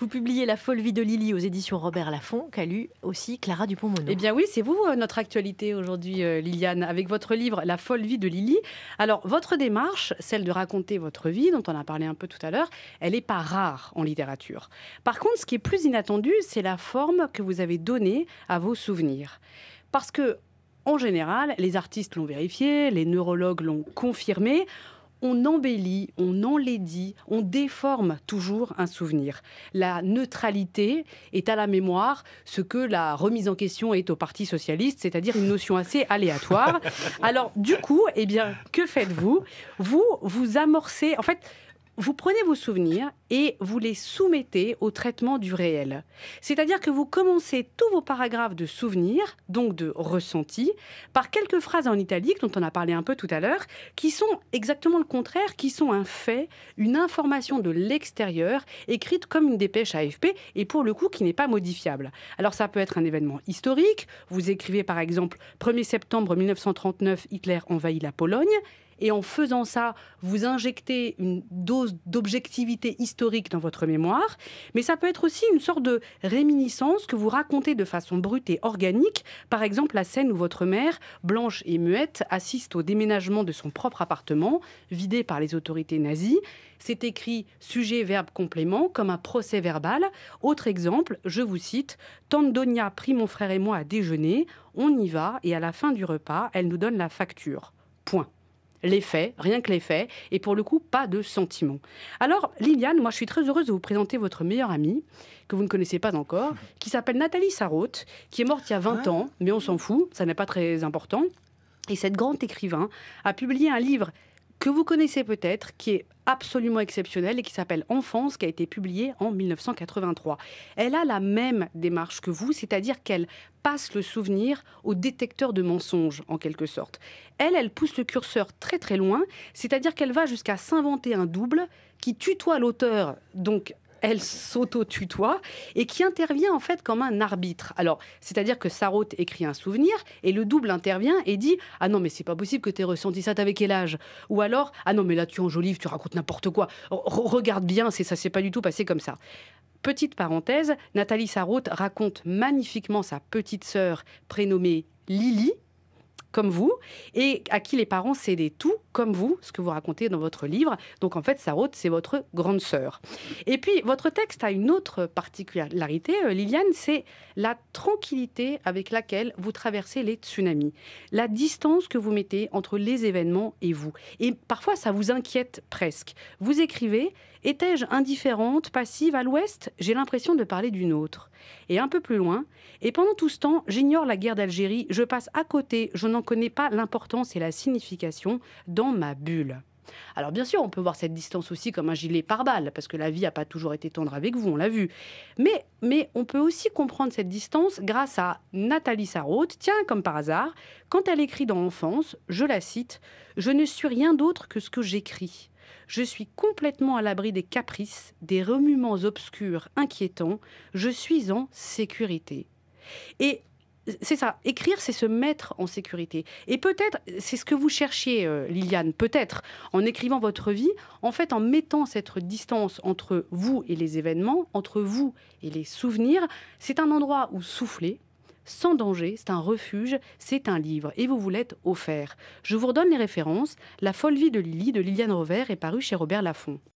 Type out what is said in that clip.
Vous publiez La folle vie de Lily aux éditions Robert Laffont, qu'a lu aussi Clara dupont monod Eh bien oui, c'est vous euh, notre actualité aujourd'hui, euh, Liliane, avec votre livre La folle vie de Lily. Alors, votre démarche, celle de raconter votre vie, dont on a parlé un peu tout à l'heure, elle n'est pas rare en littérature. Par contre, ce qui est plus inattendu, c'est la forme que vous avez donnée à vos souvenirs. Parce que, en général, les artistes l'ont vérifié, les neurologues l'ont confirmé on embellit, on enlaidit, on déforme toujours un souvenir. La neutralité est à la mémoire ce que la remise en question est au Parti socialiste, c'est-à-dire une notion assez aléatoire. Alors du coup, eh bien, que faites-vous Vous vous amorcez, en fait, vous prenez vos souvenirs et vous les soumettez au traitement du réel. C'est-à-dire que vous commencez tous vos paragraphes de souvenirs, donc de ressentis, par quelques phrases en italique dont on a parlé un peu tout à l'heure, qui sont exactement le contraire, qui sont un fait, une information de l'extérieur, écrite comme une dépêche AFP et pour le coup qui n'est pas modifiable. Alors ça peut être un événement historique, vous écrivez par exemple 1er septembre 1939, Hitler envahit la Pologne, et en faisant ça, vous injectez une dose d'objectivité historique dans votre mémoire. Mais ça peut être aussi une sorte de réminiscence que vous racontez de façon brute et organique. Par exemple, la scène où votre mère, blanche et muette, assiste au déménagement de son propre appartement, vidé par les autorités nazies. C'est écrit sujet, verbe, complément, comme un procès verbal. Autre exemple, je vous cite Tante Donia prit mon frère et moi à déjeuner, on y va, et à la fin du repas, elle nous donne la facture. Point les faits, rien que les faits, et pour le coup, pas de sentiments. Alors, Liliane, moi, je suis très heureuse de vous présenter votre meilleure amie, que vous ne connaissez pas encore, qui s'appelle Nathalie Sarraute, qui est morte il y a 20 ah. ans, mais on s'en fout, ça n'est pas très important. Et cette grande écrivain a publié un livre que vous connaissez peut-être, qui est absolument exceptionnelle et qui s'appelle Enfance, qui a été publiée en 1983. Elle a la même démarche que vous, c'est-à-dire qu'elle passe le souvenir au détecteur de mensonges, en quelque sorte. Elle, elle pousse le curseur très très loin, c'est-à-dire qu'elle va jusqu'à s'inventer un double qui tutoie l'auteur, donc elle s'auto-tutoie et qui intervient en fait comme un arbitre. Alors, c'est-à-dire que Sarote écrit un souvenir et le double intervient et dit Ah non, mais c'est pas possible que tu aies ressenti ça, t'avais quel âge Ou alors Ah non, mais là tu enjolives, tu racontes n'importe quoi. Regarde bien, c'est ça s'est pas du tout passé comme ça. Petite parenthèse, Nathalie Sarraute raconte magnifiquement sa petite sœur prénommée Lily, comme vous, et à qui les parents cédaient tout, comme vous, ce que vous racontez dans votre livre. Donc en fait, route c'est votre grande sœur. Et puis, votre texte a une autre particularité, euh, Liliane, c'est la tranquillité avec laquelle vous traversez les tsunamis, la distance que vous mettez entre les événements et vous. Et parfois, ça vous inquiète presque. Vous écrivez, Étais-je indifférente, passive à l'ouest J'ai l'impression de parler d'une autre. Et un peu plus loin, et pendant tout ce temps, j'ignore la guerre d'Algérie, je passe à côté, je n'en connais pas l'importance et la signification dans ma bulle. Alors bien sûr, on peut voir cette distance aussi comme un gilet pare-balles, parce que la vie n'a pas toujours été tendre avec vous, on l'a vu. Mais, on peut aussi comprendre cette distance grâce à Nathalie Sarraute, tiens, comme par hasard, quand elle écrit dans l'enfance je la cite, Je ne suis rien d'autre que ce que j'écris. Je suis complètement à l'abri des caprices, des remuements obscurs inquiétants. Je suis en sécurité. Et c'est ça, écrire, c'est se mettre en sécurité. Et peut-être, c'est ce que vous cherchiez, euh, Liliane, peut-être, en écrivant votre vie, en fait, en mettant cette distance entre vous et les événements, entre vous et les souvenirs, c'est un endroit où souffler, sans danger, c'est un refuge, c'est un livre, et vous vous l'êtes offert. Je vous redonne les références. La folle vie de Lily de Liliane Rovert est parue chez Robert Laffont.